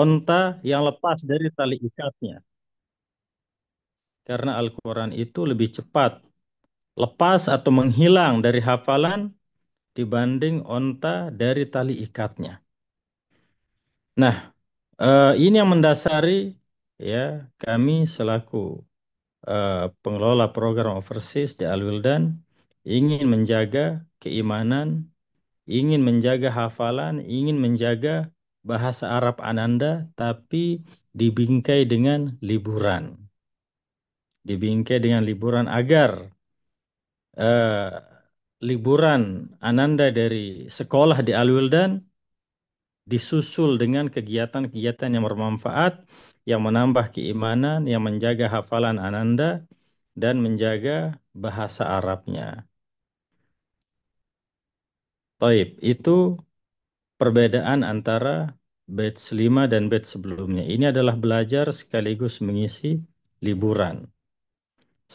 onta yang lepas dari tali ikatnya. Karena Al-Quran itu lebih cepat lepas atau menghilang dari hafalan dibanding onta dari tali ikatnya. Nah, eh, ini yang mendasari ya kami selaku eh, pengelola program overseas di Al-Wildan ingin menjaga keimanan, ingin menjaga hafalan, ingin menjaga bahasa Arab Ananda tapi dibingkai dengan liburan. Dibingkai dengan liburan agar uh, liburan Ananda dari sekolah di Alwildan disusul dengan kegiatan-kegiatan yang bermanfaat yang menambah keimanan, yang menjaga hafalan Ananda dan menjaga bahasa Arabnya. Taib, itu perbedaan antara batch 5 dan batch sebelumnya. Ini adalah belajar sekaligus mengisi liburan.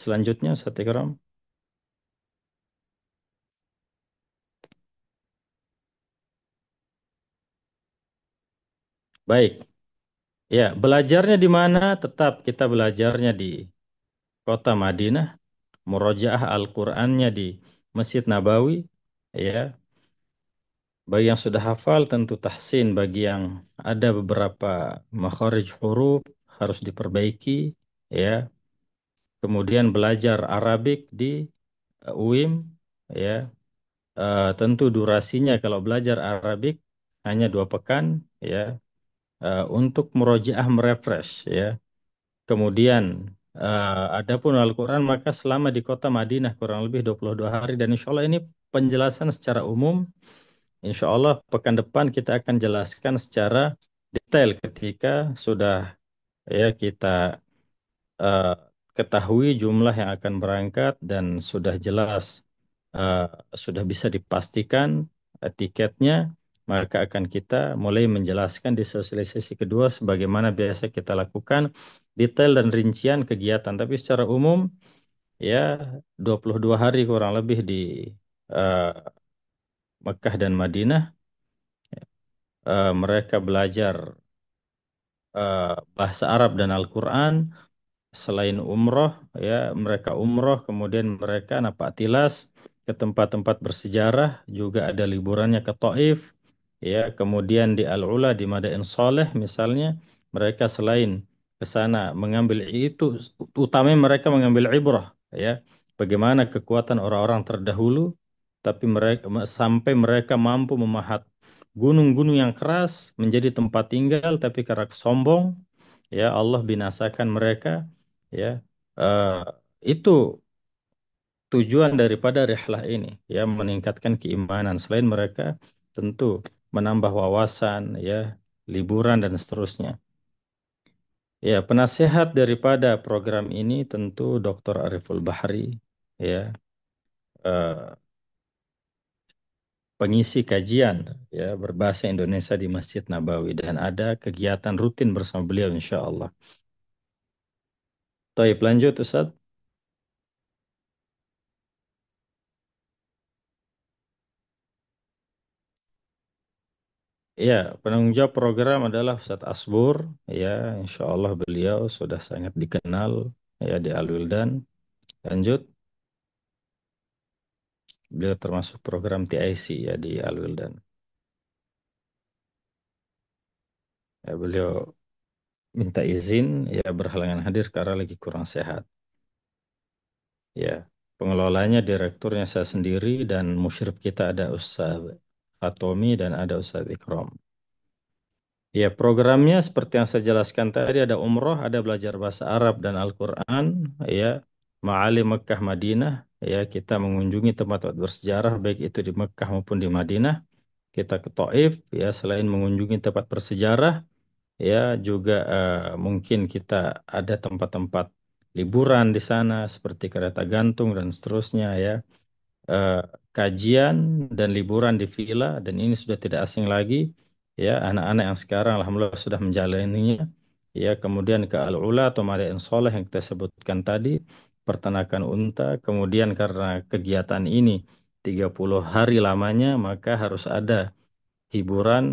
Selanjutnya, Satikram. Baik. Ya, belajarnya di mana? Tetap kita belajarnya di kota Madinah, murojaah Al-Qur'annya di Masjid Nabawi, ya. Bagi yang sudah hafal tentu tahsin, bagi yang ada beberapa makharij huruf harus diperbaiki ya. Kemudian belajar Arabik di eh, UIM ya. Uh, tentu durasinya kalau belajar Arabik hanya dua pekan ya uh, untuk merojaah merefresh ya. Kemudian uh, adapun Al-Qur'an maka selama di kota Madinah kurang lebih 22 hari dan insya Allah ini penjelasan secara umum Insya Allah pekan depan kita akan jelaskan secara detail ketika sudah ya kita uh, ketahui jumlah yang akan berangkat dan sudah jelas uh, sudah bisa dipastikan uh, tiketnya maka akan kita mulai menjelaskan di sosialisasi kedua sebagaimana biasa kita lakukan detail dan rincian kegiatan tapi secara umum ya 22 hari kurang lebih di uh, Mekah dan Madinah uh, mereka belajar uh, bahasa Arab dan Al-Qur'an selain umroh ya mereka umroh kemudian mereka tilas ke tempat-tempat bersejarah juga ada liburannya ke Taif ya kemudian di Al-Ula di Madain Saleh misalnya mereka selain ke sana mengambil itu utamanya mereka mengambil ibrah ya bagaimana kekuatan orang-orang terdahulu tapi mereka sampai mereka mampu memahat gunung-gunung yang keras menjadi tempat tinggal tapi karena sombong ya Allah binasakan mereka ya uh, itu tujuan daripada rihlah ini ya meningkatkan keimanan selain mereka tentu menambah wawasan ya liburan dan seterusnya ya penasehat daripada program ini tentu Dr. Ariful Bahri ya uh, pengisi kajian ya berbahasa Indonesia di Masjid Nabawi dan ada kegiatan rutin bersama beliau insya Allah. Taib lanjut Ustaz. Ya, penanggung jawab program adalah Ustadz Asbur. Ya, insya Allah beliau sudah sangat dikenal ya di Alwildan. Lanjut beliau termasuk program TIC ya di Alwildan. Ya, beliau minta izin ya berhalangan hadir karena lagi kurang sehat. Ya, pengelolanya direkturnya saya sendiri dan musyrif kita ada Ustaz Atomi dan ada Ustaz Ikrom Ya, programnya seperti yang saya jelaskan tadi ada umroh, ada belajar bahasa Arab dan Al-Qur'an, ya, Ma'ali Mekah Madinah, ya kita mengunjungi tempat-tempat bersejarah baik itu di Mekah maupun di Madinah kita ke Taif ya selain mengunjungi tempat bersejarah ya juga uh, mungkin kita ada tempat-tempat liburan di sana seperti kereta gantung dan seterusnya ya uh, kajian dan liburan di villa dan ini sudah tidak asing lagi ya anak-anak yang sekarang alhamdulillah sudah menjalaninya ya kemudian ke al-ula atau madain soleh yang kita sebutkan tadi pertanakan unta. Kemudian karena kegiatan ini 30 hari lamanya maka harus ada hiburan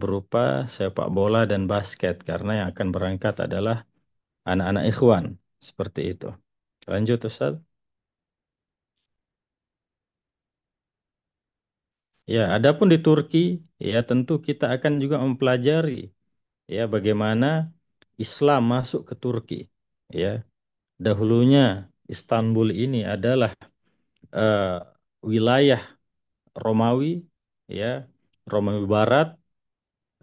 berupa sepak bola dan basket karena yang akan berangkat adalah anak-anak ikhwan seperti itu. Lanjut Ustaz. Ya, adapun di Turki, ya tentu kita akan juga mempelajari ya bagaimana Islam masuk ke Turki, ya. Dahulunya Istanbul ini adalah uh, wilayah Romawi, ya Romawi Barat,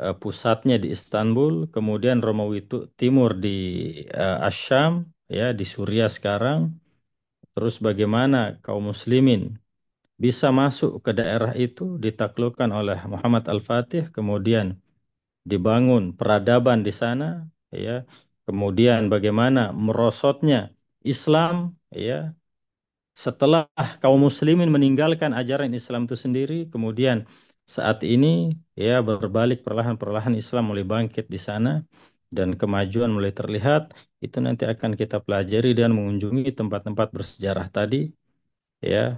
uh, pusatnya di Istanbul, kemudian Romawi itu Timur di uh, Asyam, ya di Suria sekarang. Terus bagaimana kaum Muslimin bisa masuk ke daerah itu ditaklukkan oleh Muhammad Al-Fatih, kemudian dibangun peradaban di sana, ya. Kemudian bagaimana merosotnya Islam ya setelah kaum muslimin meninggalkan ajaran Islam itu sendiri kemudian saat ini ya berbalik perlahan-perlahan Islam mulai bangkit di sana dan kemajuan mulai terlihat itu nanti akan kita pelajari dan mengunjungi tempat-tempat bersejarah tadi ya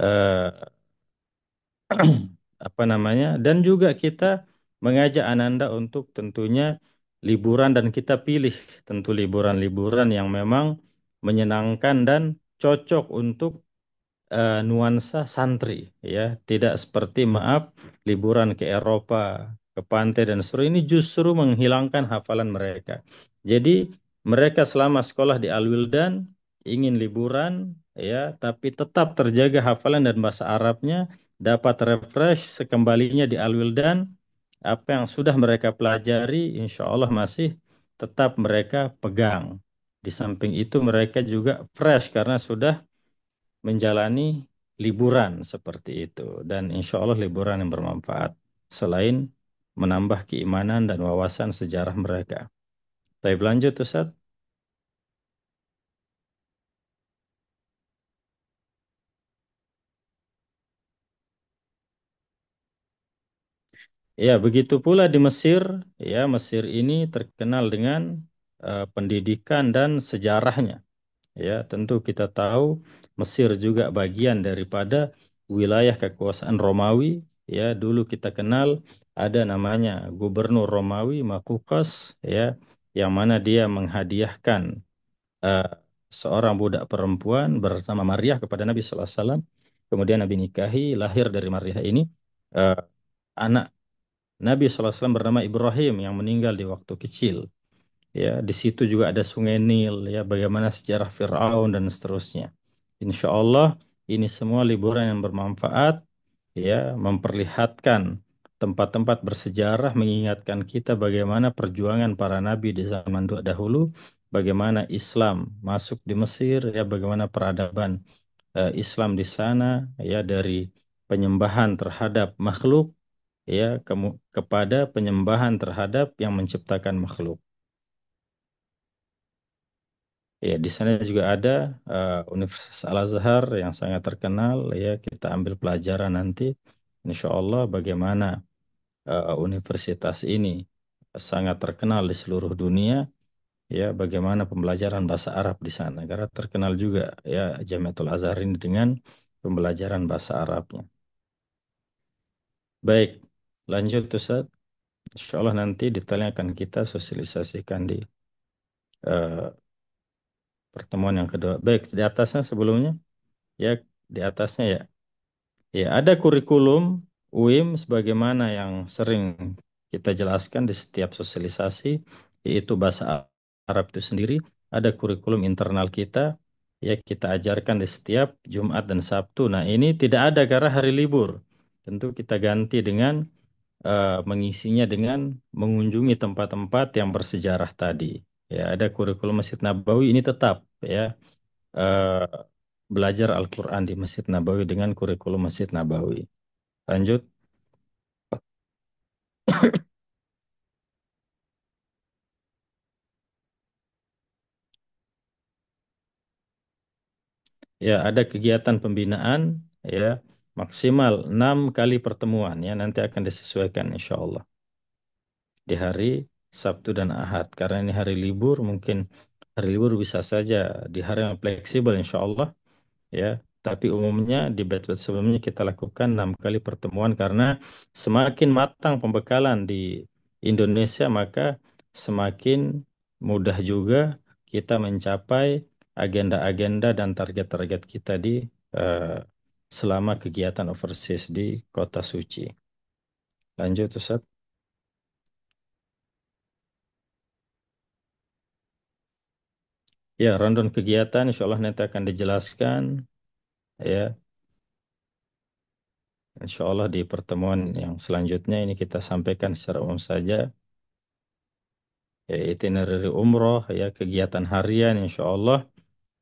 eh, apa namanya dan juga kita mengajak ananda untuk tentunya liburan dan kita pilih tentu liburan-liburan yang memang menyenangkan dan cocok untuk uh, nuansa santri ya tidak seperti maaf liburan ke Eropa ke pantai dan seru ini justru menghilangkan hafalan mereka jadi mereka selama sekolah di Alwildan ingin liburan ya tapi tetap terjaga hafalan dan bahasa Arabnya dapat refresh sekembalinya di Alwildan apa yang sudah mereka pelajari insya Allah masih tetap mereka pegang di samping itu mereka juga fresh karena sudah menjalani liburan seperti itu. Dan insya Allah liburan yang bermanfaat. Selain menambah keimanan dan wawasan sejarah mereka. Tapi lanjut Ustaz. Ya, begitu pula di Mesir, ya Mesir ini terkenal dengan Eh, pendidikan dan sejarahnya. Ya, tentu kita tahu Mesir juga bagian daripada wilayah kekuasaan Romawi. Ya, dulu kita kenal ada namanya gubernur Romawi Makukas, ya, yang mana dia menghadiahkan uh, seorang budak perempuan bersama Maria kepada Nabi Sallallahu Alaihi Wasallam. Kemudian Nabi nikahi, lahir dari Maria ini uh, anak Nabi Alaihi Wasallam bernama Ibrahim yang meninggal di waktu kecil ya di situ juga ada Sungai Nil ya bagaimana sejarah Firaun dan seterusnya Insya Allah ini semua liburan yang bermanfaat ya memperlihatkan tempat-tempat bersejarah mengingatkan kita bagaimana perjuangan para nabi di zaman dahulu bagaimana Islam masuk di Mesir ya bagaimana peradaban uh, Islam di sana ya dari penyembahan terhadap makhluk ya ke kepada penyembahan terhadap yang menciptakan makhluk Ya, di sana juga ada uh, Universitas Al-Azhar yang sangat terkenal. Ya, kita ambil pelajaran nanti, insya Allah, bagaimana uh, universitas ini sangat terkenal di seluruh dunia. Ya, bagaimana pembelajaran bahasa Arab di sana? Karena terkenal juga ya Jamiatul Azhar ini dengan pembelajaran bahasa Arabnya. Baik, lanjut Ustaz. Insya Allah nanti detailnya akan kita sosialisasikan di uh, pertemuan yang kedua. Baik, di atasnya sebelumnya ya di atasnya ya. Ya, ada kurikulum UIM sebagaimana yang sering kita jelaskan di setiap sosialisasi yaitu bahasa Arab itu sendiri, ada kurikulum internal kita ya kita ajarkan di setiap Jumat dan Sabtu. Nah, ini tidak ada karena hari libur. Tentu kita ganti dengan uh, mengisinya dengan mengunjungi tempat-tempat yang bersejarah tadi ya ada kurikulum Masjid Nabawi ini tetap ya uh, belajar Al-Quran di Masjid Nabawi dengan kurikulum Masjid Nabawi. Lanjut. ya ada kegiatan pembinaan ya maksimal 6 kali pertemuan ya nanti akan disesuaikan insya Allah di hari Sabtu dan Ahad. Karena ini hari libur, mungkin hari libur bisa saja di hari yang fleksibel insya Allah. Ya, tapi umumnya di batch batch sebelumnya kita lakukan enam kali pertemuan karena semakin matang pembekalan di Indonesia maka semakin mudah juga kita mencapai agenda-agenda dan target-target kita di uh, selama kegiatan overseas di kota suci. Lanjut Ustaz. Ya, rundown kegiatan insya Allah nanti akan dijelaskan ya. Insya Allah di pertemuan yang selanjutnya ini kita sampaikan secara umum saja. Ya, itinerary umroh, ya kegiatan harian insya Allah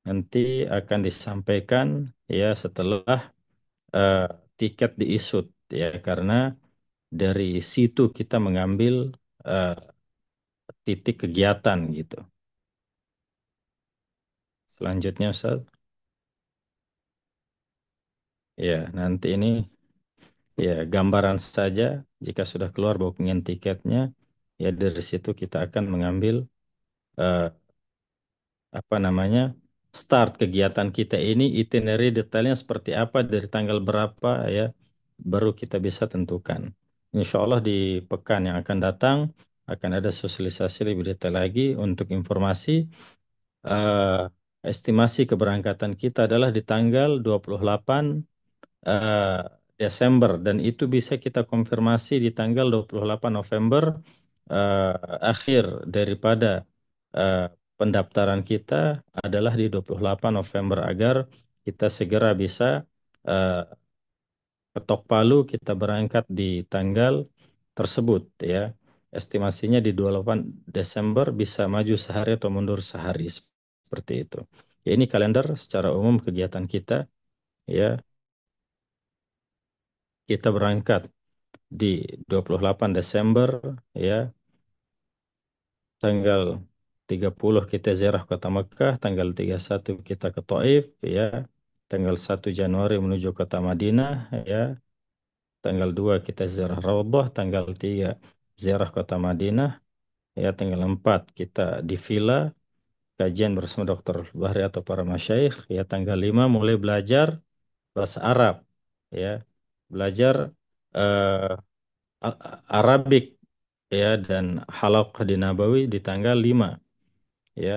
nanti akan disampaikan ya setelah uh, tiket diisut ya karena dari situ kita mengambil uh, titik kegiatan gitu. Selanjutnya Ustaz. Ya, nanti ini ya gambaran saja jika sudah keluar bookingan tiketnya ya dari situ kita akan mengambil uh, apa namanya start kegiatan kita ini itinerary detailnya seperti apa dari tanggal berapa ya baru kita bisa tentukan. Insya Allah di pekan yang akan datang akan ada sosialisasi lebih detail lagi untuk informasi uh, estimasi keberangkatan kita adalah di tanggal 28 uh, eh, Desember dan itu bisa kita konfirmasi di tanggal 28 November uh, akhir daripada uh, pendaftaran kita adalah di 28 November agar kita segera bisa uh, ketok palu kita berangkat di tanggal tersebut ya. Estimasinya di 28 Desember bisa maju sehari atau mundur sehari. Seperti itu. Ya, ini kalender secara umum kegiatan kita. Ya, kita berangkat di 28 Desember ya tanggal 30 kita ziarah kota Mekah, tanggal 31 kita ke Taif ya, tanggal 1 Januari menuju kota Madinah ya. Tanggal 2 kita ziarah Raudhah, tanggal 3 ziarah kota Madinah ya, tanggal 4 kita di villa kajian bersama Dokter Bahri atau para masyaikh ya tanggal 5 mulai belajar bahasa Arab ya belajar uh, eh, Arabik ya dan halaq di Nabawi di tanggal 5 ya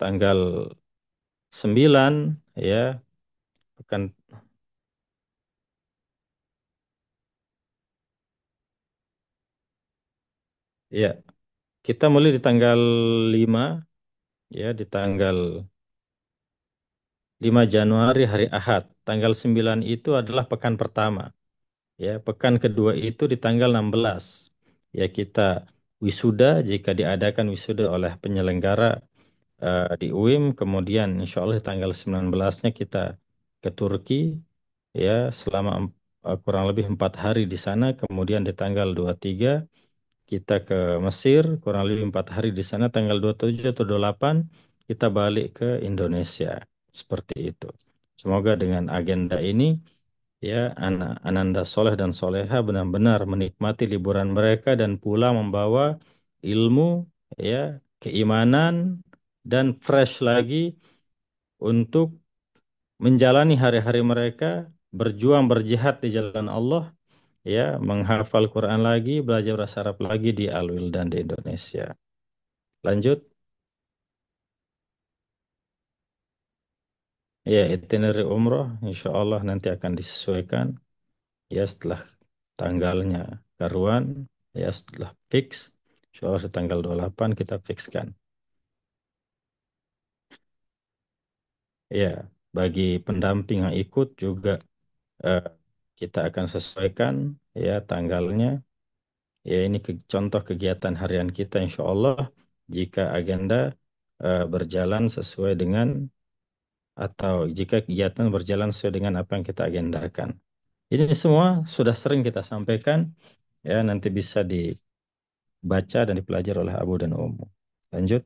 tanggal 9 ya pekan, ya kita mulai di tanggal 5 ya, di tanggal 5 Januari hari Ahad. Tanggal 9 itu adalah pekan pertama. Ya, pekan kedua itu di tanggal 16. Ya, kita wisuda jika diadakan wisuda oleh penyelenggara uh, di UIM, kemudian insya Allah tanggal 19-nya kita ke Turki ya selama eh, kurang lebih empat hari di sana, kemudian di tanggal 23 kita ke Mesir, kurang lebih empat hari di sana, tanggal 27 atau 28, kita balik ke Indonesia. Seperti itu. Semoga dengan agenda ini, ya anak ananda soleh dan soleha benar-benar menikmati liburan mereka dan pula membawa ilmu, ya keimanan, dan fresh lagi untuk menjalani hari-hari mereka, berjuang berjihad di jalan Allah, ya menghafal Quran lagi, belajar bahasa Arab lagi di Alwil dan di Indonesia. Lanjut. Ya, itinerary umroh insya Allah nanti akan disesuaikan ya setelah tanggalnya karuan ya setelah fix insya Allah tanggal 28 kita fixkan. Ya, bagi pendamping yang ikut juga eh, kita akan sesuaikan ya tanggalnya. Ya ini ke, contoh kegiatan harian kita insya Allah jika agenda uh, berjalan sesuai dengan atau jika kegiatan berjalan sesuai dengan apa yang kita agendakan. Ini semua sudah sering kita sampaikan ya nanti bisa dibaca dan dipelajari oleh Abu dan Umu. Lanjut.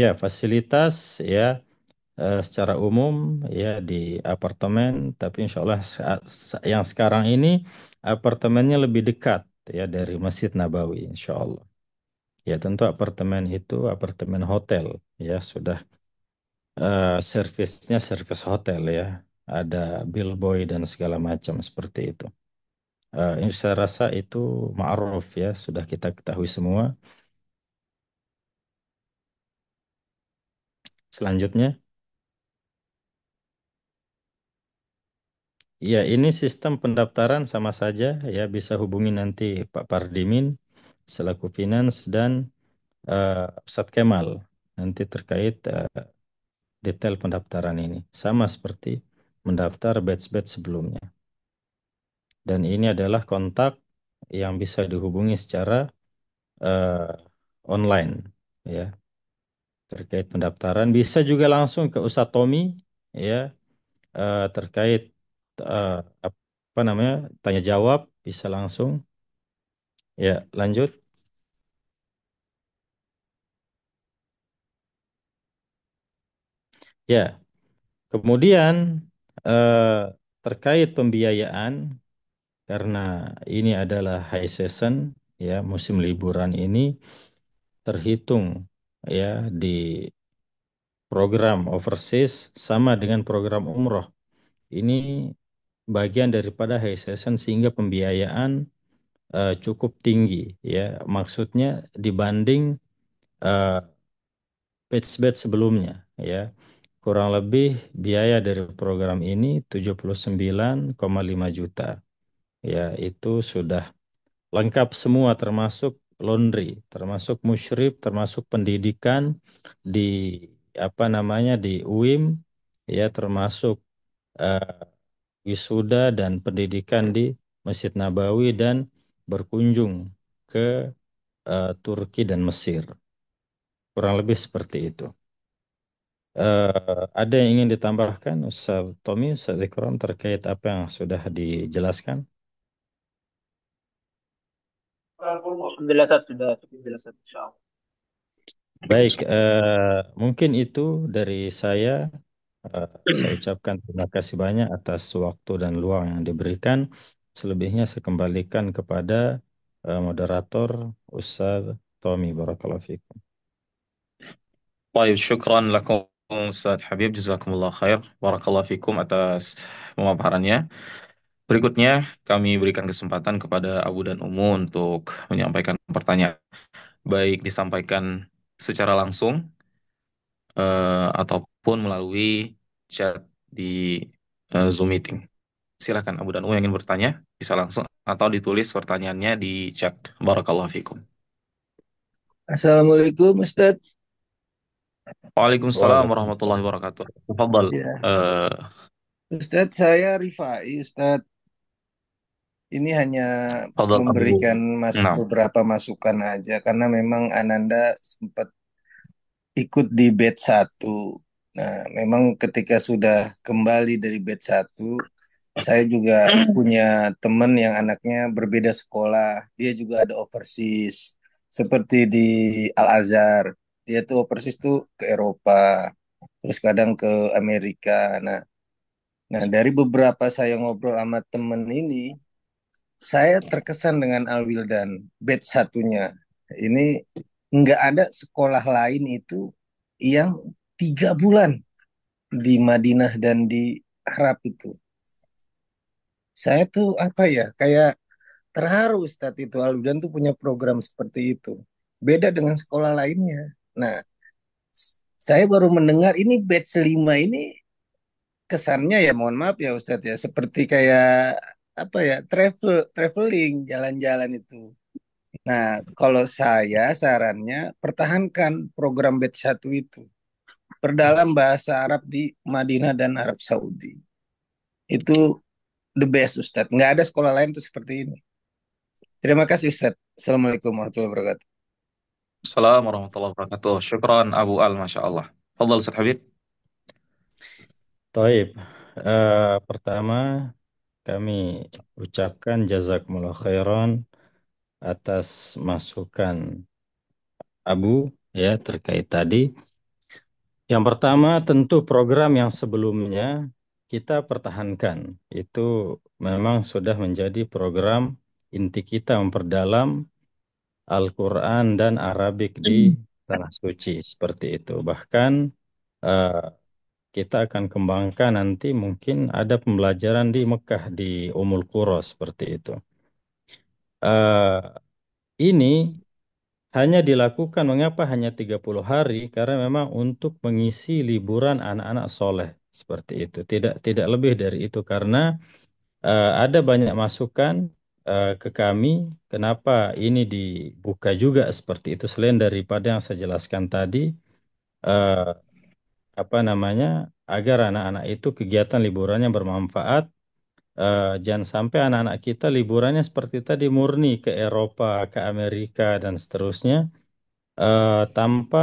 Ya, fasilitas ya Eh, secara umum ya di apartemen tapi insya Allah yang sekarang ini apartemennya lebih dekat ya dari Masjid Nabawi insya Allah ya tentu apartemen itu apartemen hotel ya sudah uh, servisnya servis hotel ya ada billboy dan segala macam seperti itu uh, saya rasa itu ma'ruf ya sudah kita ketahui semua selanjutnya Ya, ini sistem pendaftaran sama saja ya bisa hubungi nanti Pak Pardimin selaku Finance dan uh, Ustadz Kemal nanti terkait uh, detail pendaftaran ini. Sama seperti mendaftar batch-batch sebelumnya. Dan ini adalah kontak yang bisa dihubungi secara uh, online ya. Terkait pendaftaran bisa juga langsung ke Ustadz Tommy ya uh, terkait uh, apa namanya tanya jawab bisa langsung ya lanjut ya kemudian uh, terkait pembiayaan karena ini adalah high season ya musim liburan ini terhitung ya di program overseas sama dengan program umroh ini bagian daripada high season sehingga pembiayaan uh, cukup tinggi ya maksudnya dibanding uh, pitch bet sebelumnya ya kurang lebih biaya dari program ini 79,5 juta ya itu sudah lengkap semua termasuk laundry termasuk musyrib termasuk pendidikan di apa namanya di UIM ya termasuk uh, wisuda dan pendidikan di Masjid Nabawi dan berkunjung ke uh, Turki dan Mesir. Kurang lebih seperti itu. Uh, ada yang ingin ditambahkan Ustaz Tommy, Ustaz Ikram terkait apa yang sudah dijelaskan? Baik, uh, mungkin itu dari saya. Eh, saya ucapkan terima kasih banyak atas waktu dan luang yang diberikan. Selebihnya saya kembalikan kepada uh, moderator Ustaz Tommy Barakallahu Baik, syukran lakum Ustaz Habib, jazakumullah khair. Barakallahu fikum atas pemaparannya. Berikutnya kami berikan kesempatan kepada Abu dan Umu untuk menyampaikan pertanyaan. Baik disampaikan secara langsung uh, ataupun melalui chat di uh, Zoom meeting. Silahkan Abu Danu yang ingin bertanya bisa langsung atau ditulis pertanyaannya di chat. Barakallahu fikum. Assalamualaikum Ustaz. Waalaikumsalam warahmatullahi wabarakatuh. Tafadhol. Ya. Uh, eh. Ustaz, saya Rifai, Ustaz. Ini hanya memberikan mas nah. beberapa masukan aja karena memang Ananda sempat ikut di batch satu. Nah, memang ketika sudah kembali dari batch satu, saya juga hmm. punya teman yang anaknya berbeda sekolah. Dia juga ada overseas, seperti di Al Azhar. Dia tuh overseas tuh ke Eropa, terus kadang ke Amerika. Nah, nah dari beberapa saya ngobrol sama teman ini, saya terkesan dengan Al Wildan, batch satunya. Ini nggak ada sekolah lain itu yang tiga bulan di Madinah dan di Arab itu. Saya tuh apa ya kayak terharu ustadz itu Aludan tuh punya program seperti itu. Beda dengan sekolah lainnya. Nah, saya baru mendengar ini batch 5 ini kesannya ya mohon maaf ya Ustadz ya seperti kayak apa ya travel traveling jalan-jalan itu Nah, kalau saya sarannya pertahankan program batch 1 itu. Perdalam bahasa Arab di Madinah dan Arab Saudi. Itu the best Ustadz. Nggak ada sekolah lain tuh seperti ini. Terima kasih Ustadz. Assalamualaikum warahmatullahi wabarakatuh. Assalamualaikum warahmatullahi wabarakatuh. Syukran Abu Al, Masya Allah. Fadal Ustaz Habib. Taib. Uh, pertama, kami ucapkan jazakumullah khairan atas masukan Abu ya terkait tadi. Yang pertama tentu program yang sebelumnya kita pertahankan. Itu memang sudah menjadi program inti kita memperdalam Al-Qur'an dan Arabik di tanah suci seperti itu. Bahkan uh, kita akan kembangkan nanti mungkin ada pembelajaran di Mekah di Umul Qura seperti itu uh, ini hanya dilakukan, mengapa hanya 30 hari? Karena memang untuk mengisi liburan anak-anak soleh seperti itu. Tidak tidak lebih dari itu karena uh, ada banyak masukan uh, ke kami kenapa ini dibuka juga seperti itu selain daripada yang saya jelaskan tadi uh, apa namanya agar anak-anak itu kegiatan liburannya bermanfaat Uh, jangan sampai anak-anak kita liburannya seperti tadi murni ke Eropa, ke Amerika dan seterusnya uh, tanpa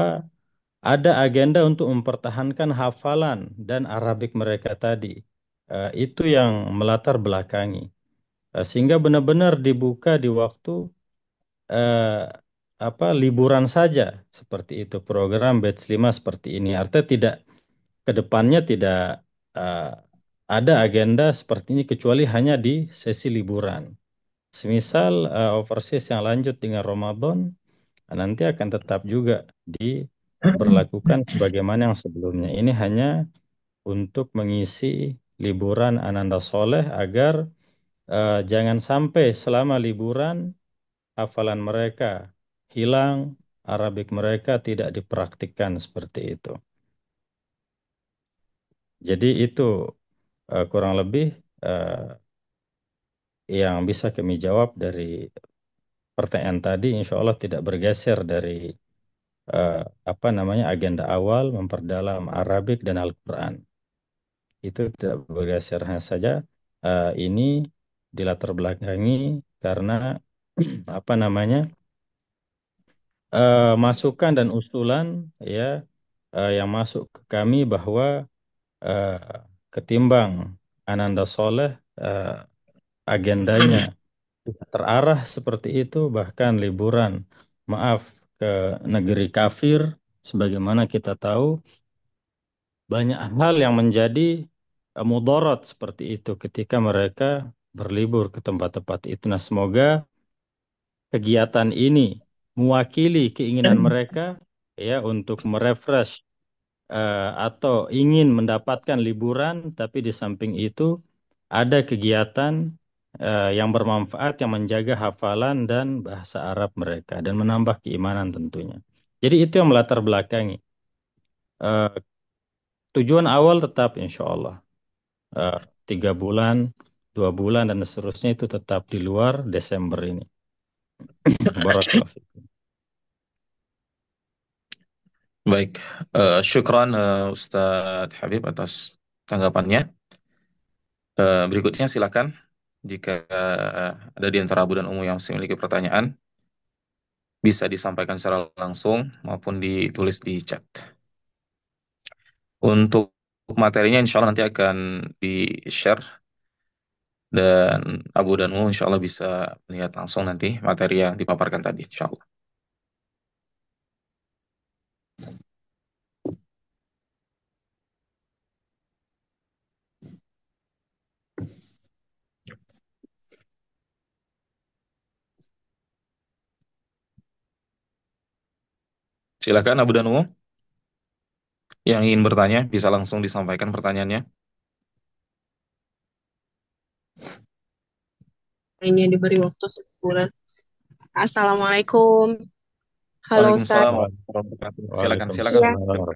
ada agenda untuk mempertahankan hafalan dan Arabik mereka tadi. Uh, itu yang melatar belakangi. Uh, sehingga benar-benar dibuka di waktu uh, apa liburan saja seperti itu program batch 5 seperti ini. Artinya tidak kedepannya tidak uh, ada agenda seperti ini kecuali hanya di sesi liburan. Semisal uh, overseas yang lanjut dengan Ramadan eh, nanti akan tetap juga diberlakukan sebagaimana yang sebelumnya. Ini hanya untuk mengisi liburan Ananda Soleh agar uh, jangan sampai selama liburan hafalan mereka hilang, Arabik mereka tidak dipraktikkan seperti itu. Jadi itu uh, kurang lebih uh, yang bisa kami jawab dari pertanyaan tadi insya Allah tidak bergeser dari uh, apa namanya agenda awal memperdalam Arabik dan Al-Quran itu tidak bergeser hanya saja uh, ini dilatar belakangi karena apa namanya uh, masukan dan usulan ya uh, yang masuk ke kami bahwa uh, ketimbang ananda soleh uh, agendanya terarah seperti itu bahkan liburan maaf ke negeri kafir sebagaimana kita tahu banyak hal yang menjadi eh, mudarat seperti itu ketika mereka berlibur ke tempat-tempat itu nah semoga kegiatan ini mewakili keinginan mereka ya untuk merefresh uh, atau ingin mendapatkan liburan, tapi di samping itu ada kegiatan uh, yang bermanfaat yang menjaga hafalan dan bahasa Arab mereka dan menambah keimanan tentunya. Jadi itu yang melatar belakangi. Uh, tujuan awal tetap insya Allah uh, tiga bulan, dua bulan dan seterusnya itu tetap di luar Desember ini. Baik, uh, syukran uh, Ustadz Habib atas tanggapannya. Uh, berikutnya silakan jika uh, ada di antara abu dan Umu yang masih memiliki pertanyaan bisa disampaikan secara langsung maupun ditulis di chat. Untuk materinya insya Allah nanti akan di-share dan Abu dan Umu, insya Allah bisa melihat langsung nanti materi yang dipaparkan tadi insya Allah. Silakan Abu Danu yang ingin bertanya bisa langsung disampaikan pertanyaannya. Hanya diberi waktu sebulan. Assalamualaikum. Halo Ustaz. Silakan, silakan. Ya.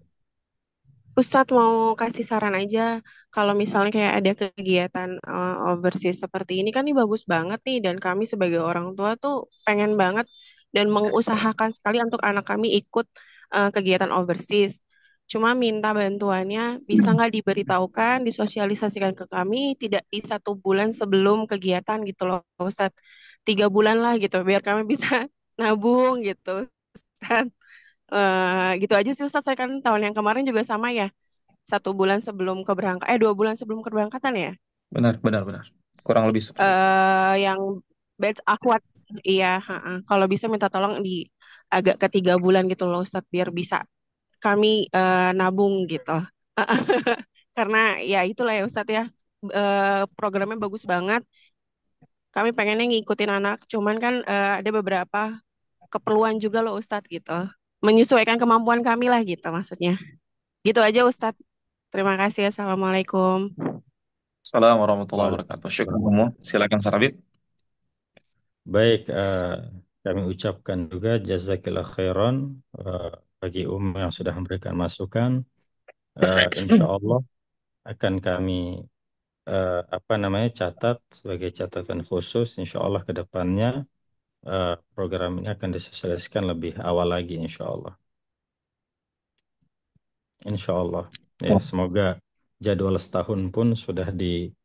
Ustaz mau kasih saran aja kalau misalnya kayak ada kegiatan uh, overseas seperti ini kan ini bagus banget nih dan kami sebagai orang tua tuh pengen banget dan iya, mengusahakan sekali untuk anak kami ikut uh, kegiatan overseas. Cuma minta bantuannya bisa nggak diberitahukan, disosialisasikan ke kami tidak di satu bulan sebelum kegiatan gitu loh Ustaz. Tiga bulan lah gitu biar kami bisa nabung gitu Ustaz. Uh, eh, gitu aja sih Ustaz saya kan tahun yang kemarin juga sama ya. Satu bulan sebelum keberangkat eh dua bulan sebelum keberangkatan ya. Benar, benar, benar. Kurang lebih seperti uh, yang batch akuat Iya, uh-uh. Kalau bisa minta tolong di agak ketiga bulan gitu loh Ustadz biar bisa kami uh, nabung gitu. Karena ya itulah ya Ustadz ya uh, programnya bagus banget. Kami pengennya ngikutin anak, cuman kan uh, ada beberapa keperluan juga loh Ustadz gitu. Menyesuaikan kemampuan kami lah gitu maksudnya. Gitu aja Ustadz. Terima kasih. Assalamualaikum. Assalamualaikum warahmatullahi wabarakatuh. Syukur. kamu Silakan Sarabit. Baik, uh, kami ucapkan juga jazakallah khairan uh, bagi umum yang sudah memberikan masukan. Eh, uh, insya Allah akan kami uh, apa namanya catat sebagai catatan khusus. Insya Allah kedepannya uh, program ini akan diselesaikan lebih awal lagi. Insya Allah. Insya Allah. Ya, oh. semoga jadwal setahun pun sudah di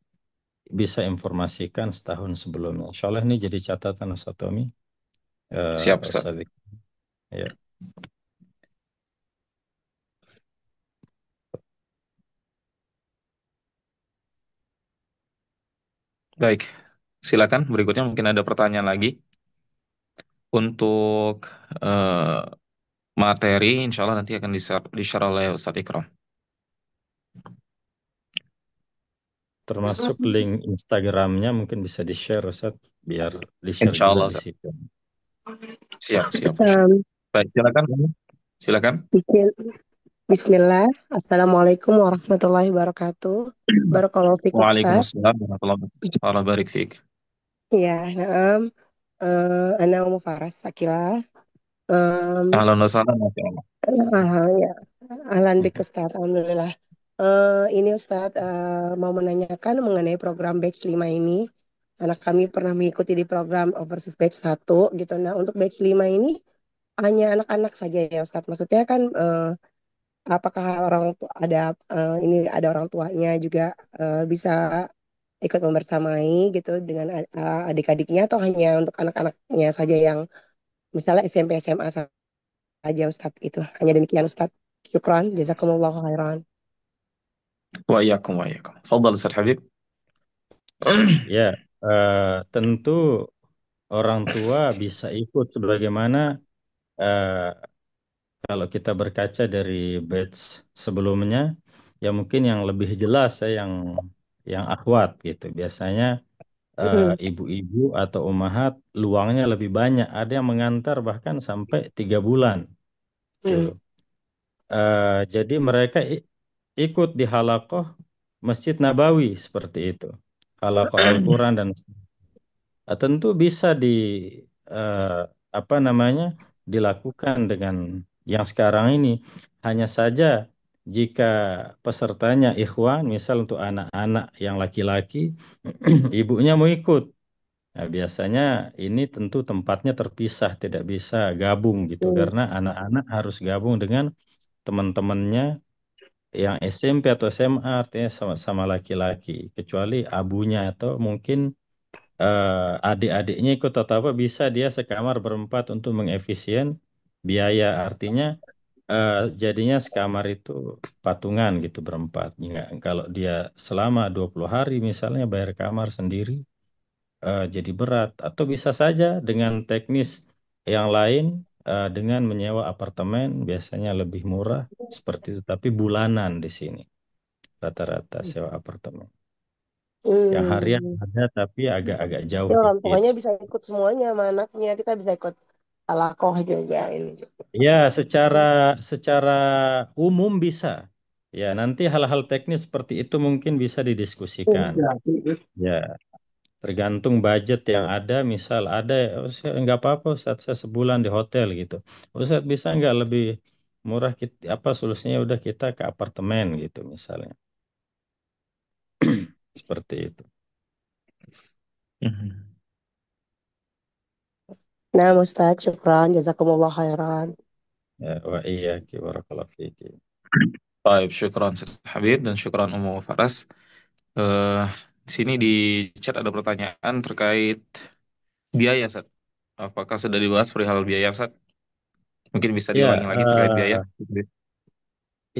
bisa informasikan setahun sebelumnya. Insya Allah ini jadi catatan Ustaz Tommy. Uh, Siap Ustaz. Ustaz. Ya. Baik, silakan. Berikutnya mungkin ada pertanyaan lagi. Untuk uh, materi, insya Allah nanti akan di-share oleh Ustaz Ikram. Termasuk link Instagramnya mungkin bisa di-share, Ustaz, biar di-share Insya Allah, di situ. Siap, siap. Um, Baik, silakan. Silakan. Bismillah. Assalamualaikum warahmatullahi wabarakatuh. Barakallahu fiik. Waalaikumsalam warahmatullahi wabarakatuh. Ya, nah, Ya, um, uh, ana Umu Faras Akila. Um, ehm. ya. Alhamdulillah. Alhamdulillah. Uh, ya. alhamdulillah. Uh, ini Ustadz uh, mau menanyakan mengenai program batch 5 ini. Anak kami pernah mengikuti di program overseas oh batch 1 gitu. Nah, untuk batch 5 ini hanya anak-anak saja ya Ustadz. Maksudnya kan uh, apakah orang ada uh, ini ada orang tuanya juga uh, bisa ikut membersamai gitu dengan adik-adiknya atau hanya untuk anak-anaknya saja yang misalnya SMP SMA saja Ustadz itu. Hanya demikian Ustadz. Syukran, jazakumullah khairan. وإياكم وإياكم Fadal, أستاذ Habib. Ya, uh, tentu orang tua bisa ikut sebagaimana uh, kalau kita berkaca dari batch sebelumnya, ya mungkin yang lebih jelas ya yang yang akhwat gitu. Biasanya ibu eh, hmm. ibu-ibu atau umahat luangnya lebih banyak. Ada yang mengantar bahkan sampai tiga bulan. Gitu. Uh, jadi mereka ikut di halakoh Masjid Nabawi seperti itu. Halakoh Al-Quran dan tentu bisa di uh, apa namanya dilakukan dengan yang sekarang ini. Hanya saja jika pesertanya ikhwan, misal untuk anak-anak yang laki-laki, ibunya mau ikut. Nah, biasanya ini tentu tempatnya terpisah, tidak bisa gabung gitu, hmm. karena anak-anak harus gabung dengan teman-temannya yang SMP atau SMA artinya sama-sama laki-laki kecuali abunya atau mungkin uh, adik-adiknya ikut atau apa bisa dia sekamar berempat untuk mengefisien biaya artinya uh, jadinya sekamar itu patungan gitu berempat ya, kalau dia selama 20 hari misalnya bayar kamar sendiri uh, jadi berat atau bisa saja dengan teknis yang lain uh, dengan menyewa apartemen biasanya lebih murah seperti itu, tapi bulanan di sini rata-rata hmm. sewa apartemen. Hmm. Yang harian ada tapi agak-agak jauh. Betul, iya, pokoknya bisa ikut semuanya sama anaknya. Kita bisa ikut alakoh juga ini. Ya, secara secara umum bisa. Ya, nanti hal-hal teknis seperti itu mungkin bisa didiskusikan. Iya. Ya. Tergantung budget yang ada, misal ada, oh, nggak apa-apa Ustaz, saya sebulan di hotel gitu. Ustaz bisa nggak lebih murah kita, apa solusinya udah kita ke apartemen gitu misalnya. Seperti itu. Hmm. Nah, Ustaz, syukran, jazakumullah khairan. Ya, wa iya, barakallahu fiiki. Baik, syukran Habib dan syukran Ummu Faras. Uh, sini di chat ada pertanyaan terkait biaya, Sat. Apakah sudah dibahas perihal biaya, Sat? Mungkin bisa Ya, lagi terkait biaya. Eh,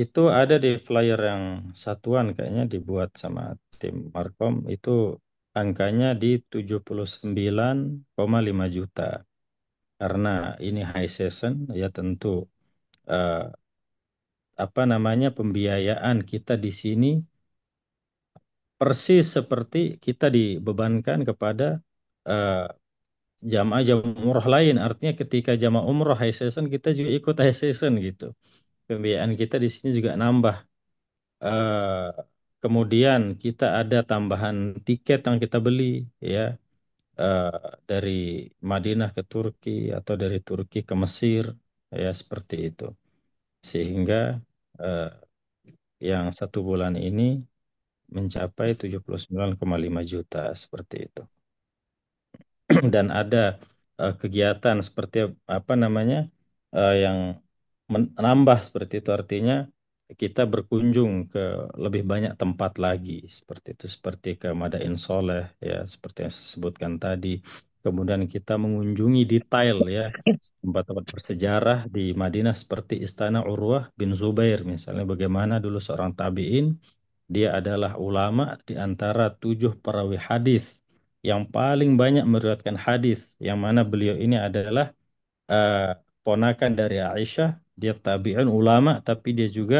itu ada di flyer yang satuan kayaknya dibuat sama tim Markom itu angkanya di 79,5 juta. Karena ini high season ya tentu uh, apa namanya pembiayaan kita di sini persis seperti kita dibebankan kepada uh, eh, jamaah jamaah umroh lain. Artinya ketika jamaah umroh high season kita juga ikut high season gitu. Pembiayaan kita di sini juga nambah. Uh, kemudian kita ada tambahan tiket yang kita beli ya uh, dari Madinah ke Turki atau dari Turki ke Mesir ya seperti itu. Sehingga uh, yang satu bulan ini mencapai 79,5 juta seperti itu. Dan ada uh, kegiatan seperti apa namanya uh, yang menambah seperti itu artinya kita berkunjung ke lebih banyak tempat lagi seperti itu seperti ke Madain Soleh ya seperti yang saya sebutkan tadi kemudian kita mengunjungi detail ya tempat-tempat bersejarah di Madinah seperti Istana Urwah bin Zubair misalnya bagaimana dulu seorang tabiin dia adalah ulama di antara tujuh perawi hadis yang paling banyak meriwayatkan hadis. Yang mana beliau ini adalah uh, ponakan dari Aisyah. Dia tabi'un ulama tapi dia juga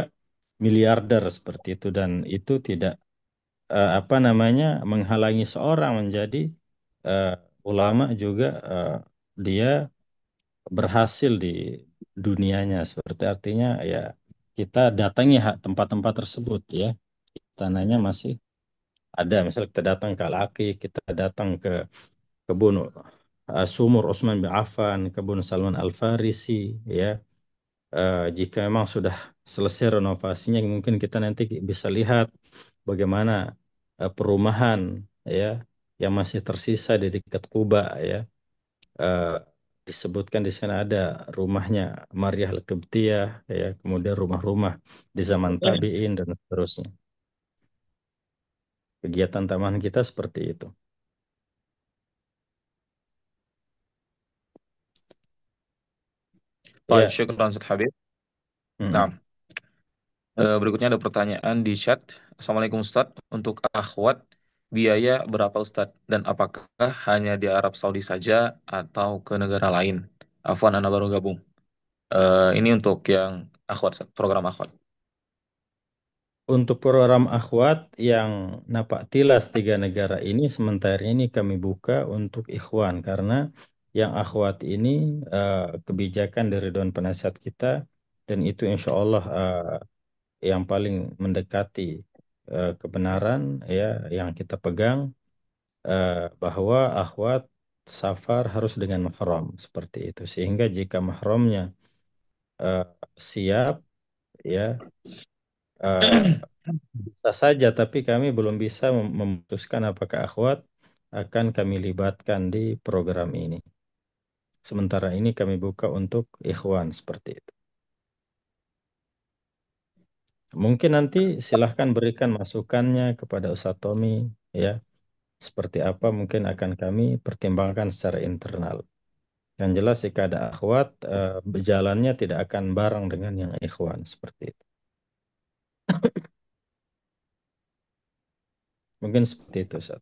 miliarder seperti itu. Dan itu tidak uh, apa namanya menghalangi seorang menjadi uh, ulama juga uh, dia berhasil di dunianya seperti artinya ya kita datangi tempat-tempat tersebut ya tanahnya masih ada. Misalnya kita datang ke Al-Aqi, kita datang ke kebun uh, sumur Utsman bin Affan, kebun Salman Al-Farisi, ya. Uh, jika memang sudah selesai renovasinya, mungkin kita nanti bisa lihat bagaimana uh, perumahan, ya, yang masih tersisa di dekat Kuba, ya. Uh, disebutkan di sana ada rumahnya Maria al ya, kemudian rumah-rumah di zaman ya. tabi'in dan seterusnya. Kegiatan tambahan kita seperti itu. Baik, yeah. syukran Ustaz Habib. Hmm. Nah, eh, berikutnya ada pertanyaan di chat. Assalamualaikum Ustaz, untuk akhwat biaya berapa Ustaz? Dan apakah hanya di Arab Saudi saja atau ke negara lain? Afwan, Anda baru gabung. Uh, ini untuk yang akhwat, program akhwat. Untuk program akhwat yang napak tilas tiga negara ini sementara ini kami buka untuk ikhwan karena yang akhwat ini uh, kebijakan dari Dewan Penasihat kita dan itu insya Allah uh, yang paling mendekati uh, kebenaran ya yang kita pegang uh, bahwa akhwat safar harus dengan mahram seperti itu sehingga jika mahramnya uh, siap ya Eh, bisa saja, tapi kami belum bisa memutuskan apakah akhwat akan kami libatkan di program ini. Sementara ini kami buka untuk ikhwan seperti itu. Mungkin nanti silahkan berikan masukannya kepada Ustaz Tommy, ya. Seperti apa mungkin akan kami pertimbangkan secara internal. Yang jelas jika ada akhwat, eh, jalannya tidak akan bareng dengan yang ikhwan seperti itu. Mungkin seperti itu, Ustaz.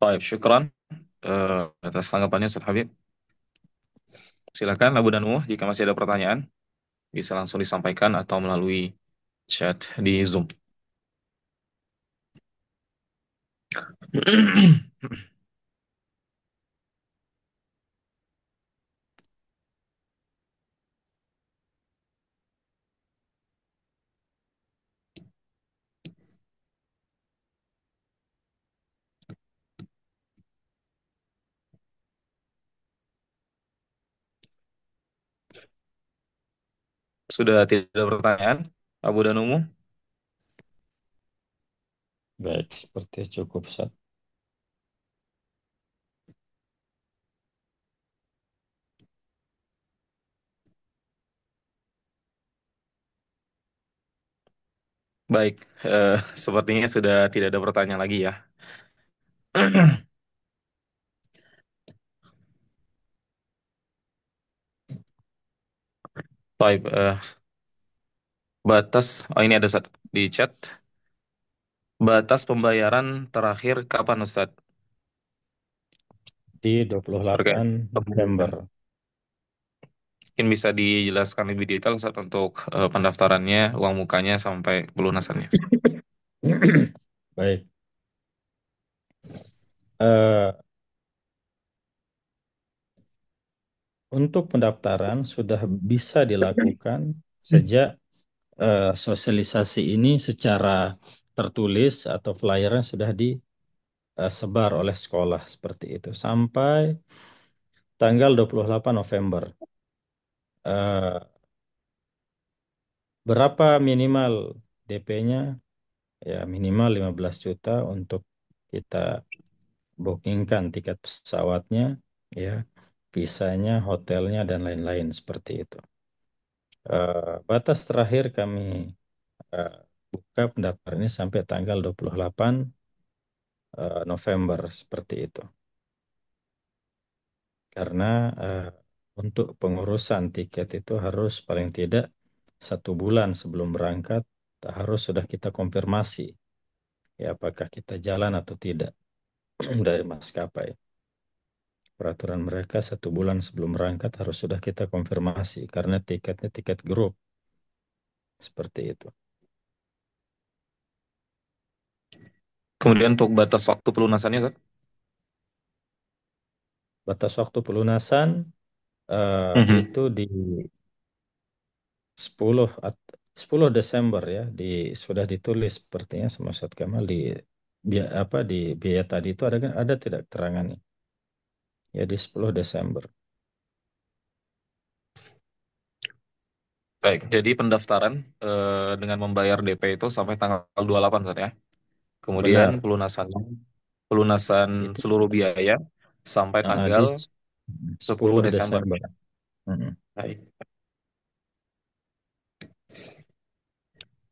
Baik, syukran uh, atas tanggapannya, Ustaz Habib. Silakan Abu Danu, jika masih ada pertanyaan, bisa langsung disampaikan atau melalui chat di Zoom. Sudah tidak ada pertanyaan, Abu dan Umu? Baik, seperti cukup, Ustaz. Baik, eh, sepertinya sudah tidak ada pertanyaan lagi ya. baik uh, eh, batas oh ini ada satu di chat. Batas pembayaran terakhir kapan Ustaz? Di 28 November. Mungkin bisa dijelaskan lebih detail Ustaz untuk uh, pendaftarannya, uang mukanya sampai pelunasannya. Baik. Uh, untuk pendaftaran sudah bisa dilakukan hmm. sejak uh, sosialisasi ini secara tertulis atau flyernya sudah disebar eh, oleh sekolah seperti itu sampai tanggal 28 November. Uh, berapa minimal DP-nya? Ya minimal 15 juta untuk kita bookingkan tiket pesawatnya ya visanya, hotelnya, dan lain-lain seperti itu. Uh, batas terakhir kami uh, buka pendaftaran ini sampai tanggal 28 uh, eh, November seperti itu. Karena uh, untuk pengurusan tiket itu harus paling tidak satu bulan sebelum berangkat harus sudah kita konfirmasi ya apakah kita jalan atau tidak dari maskapai peraturan mereka satu bulan sebelum berangkat harus sudah kita konfirmasi karena tiketnya tiket grup seperti itu. Kemudian untuk batas waktu pelunasannya, Zat? Batas waktu pelunasan uh, mm -hmm. itu di 10 at 10 Desember ya, di sudah ditulis sepertinya sama Ustaz Kamal di biaya apa di biaya tadi itu ada ada tidak keterangannya? Jadi ya, 10 Desember. Baik, jadi pendaftaran eh, dengan membayar DP itu sampai tanggal 28 saat ya. Kemudian Benar. pelunasan pelunasan itu. seluruh biaya sampai nah, tanggal 10 10 Desember. Desember. Hmm. Baik.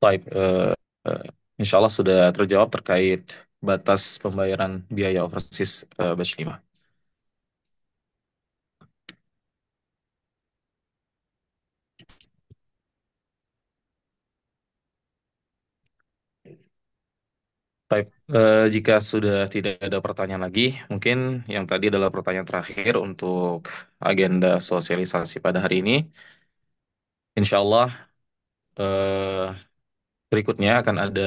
Baik, eh, uh, insya Allah sudah terjawab terkait batas pembayaran biaya overseas eh, batch 5. Baik, eh, jika sudah tidak ada pertanyaan lagi, mungkin yang tadi adalah pertanyaan terakhir untuk agenda sosialisasi pada hari ini. Insya Allah, eh, berikutnya akan ada